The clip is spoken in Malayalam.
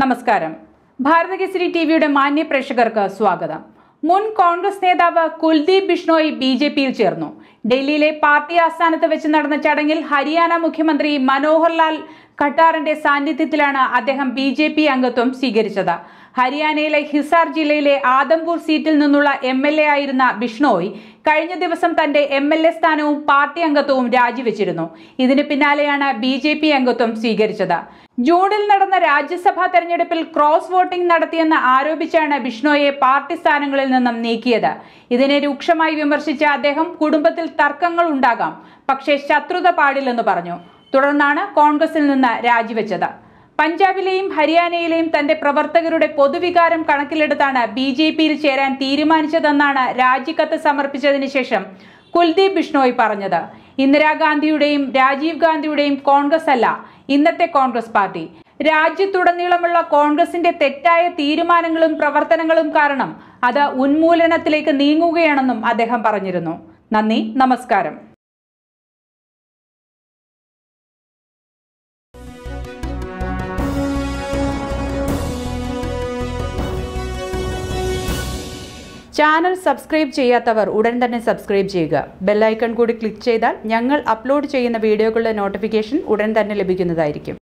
നമസ്കാരം ഭാരതകേസരി ടി വിയുടെ മാന്യ പ്രേക്ഷകർക്ക് സ്വാഗതം മുൻ കോൺഗ്രസ് നേതാവ് കുൽദീപ് ബിഷ്ണോയി ബി ജെ പിയിൽ ചേർന്നു ഡൽഹിയിലെ പാർട്ടി ആസ്ഥാനത്ത് വെച്ച് നടന്ന ചടങ്ങിൽ ഹരിയാന മുഖ്യമന്ത്രി മനോഹർലാൽ ഖട്ടാറിന്റെ സാന്നിധ്യത്തിലാണ് അദ്ദേഹം ബി ജെ പി അംഗത്വം സ്വീകരിച്ചത് ഹരിയാനയിലെ ഹിസാർ ജില്ലയിലെ ആദംപൂർ സീറ്റിൽ നിന്നുള്ള എം എൽ എ ആയിരുന്ന ബിഷ്ണോയ് കഴിഞ്ഞ ദിവസം തന്റെ എം എൽ എ സ്ഥാനവും പാർട്ടി അംഗത്വവും രാജിവെച്ചിരുന്നു ഇതിന് പിന്നാലെയാണ് ബി ജെ പി അംഗത്വം സ്വീകരിച്ചത് ജൂണിൽ നടന്ന രാജ്യസഭാ തെരഞ്ഞെടുപ്പിൽ ക്രോസ് വോട്ടിംഗ് നടത്തിയെന്ന് ആരോപിച്ചാണ് ബിഷ്ണോയെ പാർട്ടി സ്ഥാനങ്ങളിൽ നിന്നും നീക്കിയത് ഇതിനെ രൂക്ഷമായി വിമർശിച്ച അദ്ദേഹം കുടുംബത്തിൽ തർക്കങ്ങൾ ഉണ്ടാകാം പക്ഷേ ശത്രുത പാടില്ലെന്ന് പറഞ്ഞു തുടർന്നാണ് കോൺഗ്രസിൽ നിന്ന് രാജിവെച്ചത് പഞ്ചാബിലെയും ഹരിയാനയിലെയും തന്റെ പ്രവർത്തകരുടെ പൊതുവികാരം കണക്കിലെടുത്താണ് ബി ജെ പിയിൽ ചേരാൻ തീരുമാനിച്ചതെന്നാണ് രാജിക്കത്ത് സമർപ്പിച്ചതിന് ശേഷം കുൽദീപ് ബിഷ്ണോയ് പറഞ്ഞത് ഇന്ദിരാഗാന്ധിയുടെയും രാജീവ് ഗാന്ധിയുടെയും കോൺഗ്രസ് അല്ല ഇന്നത്തെ കോൺഗ്രസ് പാർട്ടി രാജ്യത്തുടനീളമുള്ള കോൺഗ്രസിന്റെ തെറ്റായ തീരുമാനങ്ങളും പ്രവർത്തനങ്ങളും കാരണം അത് ഉന്മൂലനത്തിലേക്ക് നീങ്ങുകയാണെന്നും അദ്ദേഹം പറഞ്ഞിരുന്നു നന്ദി നമസ്കാരം ചാനൽ സബ്സ്ക്രൈബ് ചെയ്യാത്തവർ ഉടൻ തന്നെ സബ്സ്ക്രൈബ് ചെയ്യുക ബെല്ലൈക്കൺ കൂടി ക്ലിക്ക് ചെയ്താൽ ഞങ്ങൾ അപ്ലോഡ് ചെയ്യുന്ന വീഡിയോകളുടെ നോട്ടിഫിക്കേഷൻ ഉടൻ തന്നെ ലഭിക്കുന്നതായിരിക്കും